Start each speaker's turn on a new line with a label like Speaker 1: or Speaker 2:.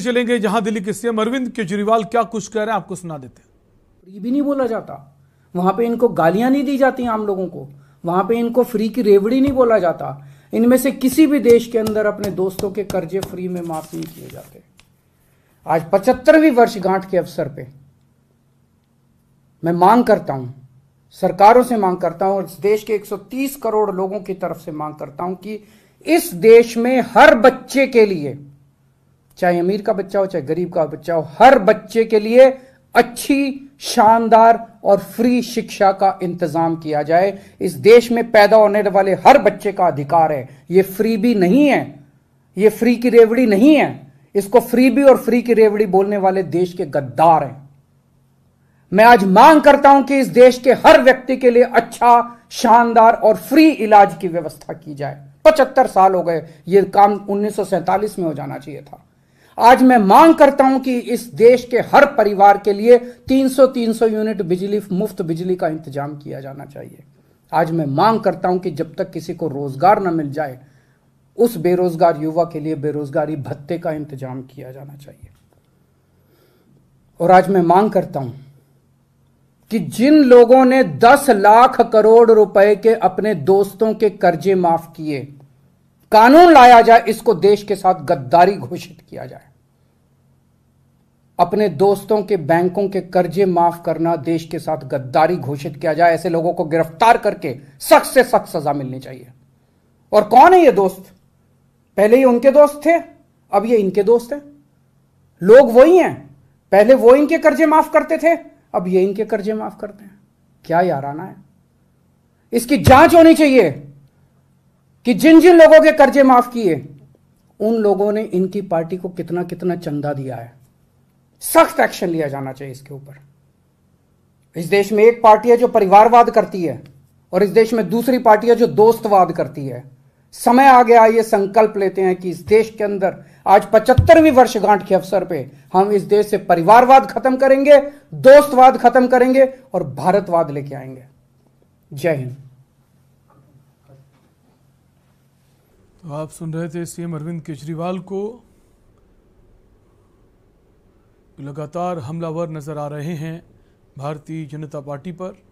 Speaker 1: चलेंगे जहां दिल्ली के सीएम अरविंद केजरीवाल क्या कुछ कह रहे हैं आपको सुना देते हैं
Speaker 2: ये भी नहीं बोला जाता वहां पे इनको गालियां नहीं दी जाती आम लोगों को वहां पे इनको फ्री की रेवड़ी नहीं बोला जाता इनमें से किसी भी देश के अंदर अपने दोस्तों के कर्जे फ्री में माफ नहीं किए जाते आज पचहत्तरवीं वर्षगांठ के अवसर पे मैं मांग करता हूं सरकारों से मांग करता हूं और इस देश के 130 करोड़ लोगों की तरफ से मांग करता हूं कि इस देश में हर बच्चे के लिए चाहे अमीर का बच्चा हो चाहे गरीब का बच्चा हो हर बच्चे के लिए अच्छी शानदार और फ्री शिक्षा का इंतजाम किया जाए इस देश में पैदा होने वाले हर बच्चे का अधिकार है ये फ्री भी नहीं है ये फ्री की रेवड़ी नहीं है इसको फ्री भी और फ्री की रेवड़ी बोलने वाले देश के गद्दार हैं मैं आज मांग करता हूं कि इस देश के हर व्यक्ति के लिए अच्छा शानदार और फ्री इलाज की व्यवस्था की जाए पचहत्तर साल हो गए ये काम उन्नीस में हो जाना चाहिए था आज मैं मांग करता हूं कि इस देश के हर परिवार के लिए 300 300 यूनिट बिजली मुफ्त बिजली का इंतजाम किया जाना चाहिए आज मैं मांग करता हूं कि जब तक किसी को रोजगार न मिल जाए उस बेरोजगार युवा के लिए बेरोजगारी भत्ते का इंतजाम किया जाना चाहिए और आज मैं मांग करता हूं कि जिन लोगों ने 10 लाख करोड़ रुपए के अपने दोस्तों के कर्जे माफ किए कानून लाया जाए इसको देश के साथ गद्दारी घोषित किया जाए अपने दोस्तों के बैंकों के कर्जे माफ करना देश के साथ गद्दारी घोषित किया जाए ऐसे लोगों को गिरफ्तार करके सख्त से सख्त सजा मिलनी चाहिए और कौन है ये दोस्त पहले ये उनके दोस्त थे अब ये इनके दोस्त हैं लोग वही हैं पहले वो इनके कर्जे माफ करते थे अब ये इनके कर्जे माफ करते हैं क्या याराना है इसकी जांच होनी चाहिए कि जिन जिन लोगों के कर्जे माफ किए उन लोगों ने इनकी पार्टी को कितना कितना चंदा दिया है सख्त एक्शन लिया जाना चाहिए इसके ऊपर इस देश में एक पार्टी है जो परिवारवाद करती है और इस देश में दूसरी पार्टी है जो दोस्तवाद करती है समय आ गया ये संकल्प लेते हैं कि इस देश के अंदर आज पचहत्तरवीं वर्षगांठ के अवसर पे हम इस देश से परिवारवाद खत्म करेंगे दोस्तवाद खत्म करेंगे और भारतवाद लेके आएंगे जय हिंद
Speaker 1: तो आप सुन रहे थे सीएम अरविंद केजरीवाल को लगातार हमलावर नजर आ रहे हैं भारतीय जनता पार्टी पर